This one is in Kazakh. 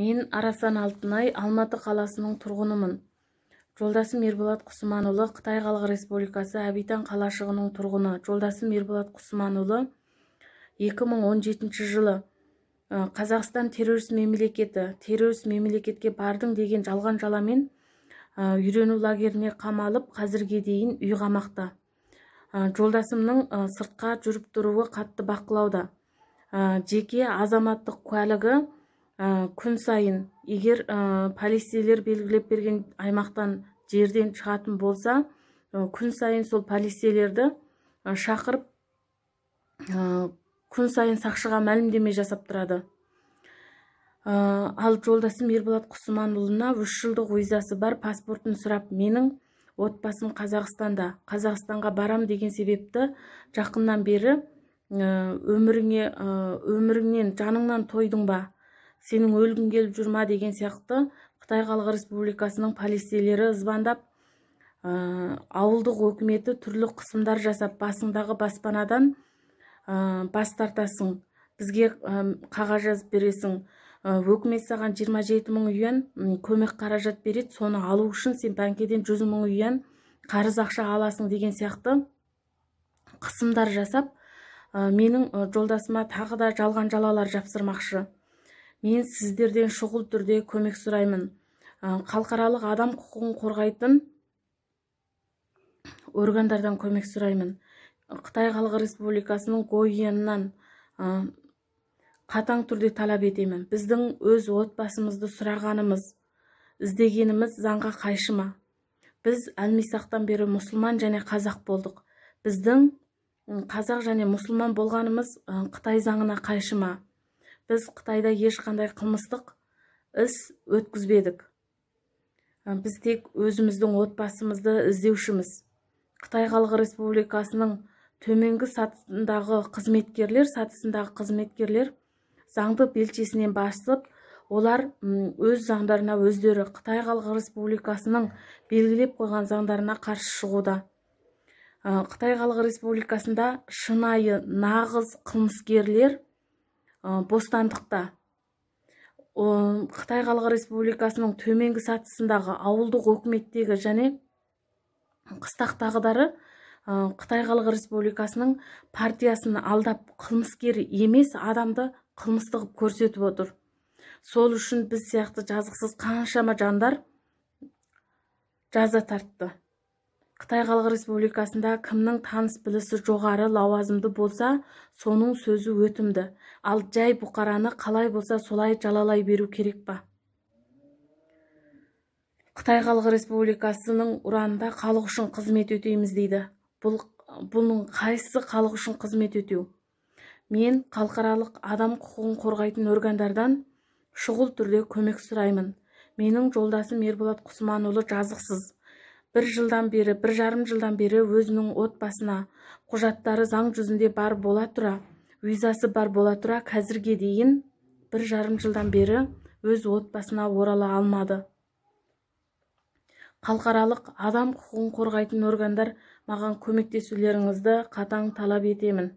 мен арасан алтынай алматы қаласының тұрғынымын жолдасым ерболат құсыманұлы қытай халық республикасы әбитан қалашығының тұрғыны жолдасым ерболат құсыманұлы 2017 жылы қазақстан террорист мемлекеті террорист мемлекетке бардың деген жалған жаламен үйрену лагеріне қамалып қазірге дейін үй қамақта жолдасымның сыртқа жүріп тұруы қатты бақылауда жеке азаматтық куәлігі күн сайын егер полицейлер белгілеп берген аймақтан жерден шығатын болса күн сайын сол полицейлерді шақырып күн сайын сақшыға мәлімдеме жасап тұрады ал жолдасым ерболат құсыманұлына үш жылдық визасы бар паспортын сұрап менің отбасым қазақстанда қазақстанға барам деген себепті жақыннан бері өміріңе өміріңнен жаныңнан тойдың ба сенің өлгің келіп жүр деген сияқты қытай халық республикасының полицейлері звондап ә, ауылдық өкіметі түрлі қысымдар жасап басыңдағы баспанадан ә, бас тартасың бізге ә, қағаз жазып бересің ә, өкімет саған 27 жеті мың юан көмек қаражат береді соны алу үшін сен банкеден жүз мың юан қарыз ақша аласың деген сияқты қысымдар жасап «Ә, менің жолдасыма тағы да жалған жалалар жапсырмақшы мен сіздерден шұғыл түрде көмек сұраймын халықаралық адам құқығын қорғайтын органдардан көмек сұраймын қытай халық республикасының гоеннан қатаң түрде талап етемін біздің өз отбасымызды сұрағанымыз іздегеніміз заңға қайшы ма біз әлмисақтан бері мұсылман және қазақ болдық біздің қазақ және мұсылман болғанымыз қытай заңына қайшы ма біз қытайда ешқандай қылмыстық іс өткізбедік біз тек өзіміздің отбасымызды іздеушіміз қытай халық республикасының төменгі сатысындағы қызметкерлер сатысындағы қызметкерлер заңды белшесінен басып олар өз заңдарына өздері қытай халық республикасының белгілеп қойған заңдарына қарсы шығуда қытай халық республикасында шынайы нағыз қылмыскерлер Э, бостандықта қытай халық республикасының төменгі сатысындағы ауылдық өкіметтегі және қыстақтағыдары э, қытай халық республикасының партиясын алдап қылмыскер емес адамды қылмыстығып көрсетіп отыр сол үшін біз сияқты жазықсыз қаншама жандар жаза тартты қытай халық республикасында кімнің таныс білісі жоғары лауазымды болса соның сөзі өтімді ал жай бұқараны қалай болса солай жалалай беру керек ба? қытай халық республикасының ұранында халық үшін қызмет өтейміз дейді бұл бұның қайсысы халық үшін қызмет өтеу мен халықаралық адам құқығын қорғайтын органдардан шұғыл түрде көмек сұраймын менің жолдасым ерболат құсманұлы жазықсыз бір жылдан бері бір жарым жылдан бері өзінің отбасына құжаттары заң жүзінде бар бола тұра визасы бар бола тұра қазірге дейін бір жарым жылдан бері өз отбасына орала алмады халықаралық адам құқығын қорғайтын органдар маған көмектесулеріңізді қатаң талап етемін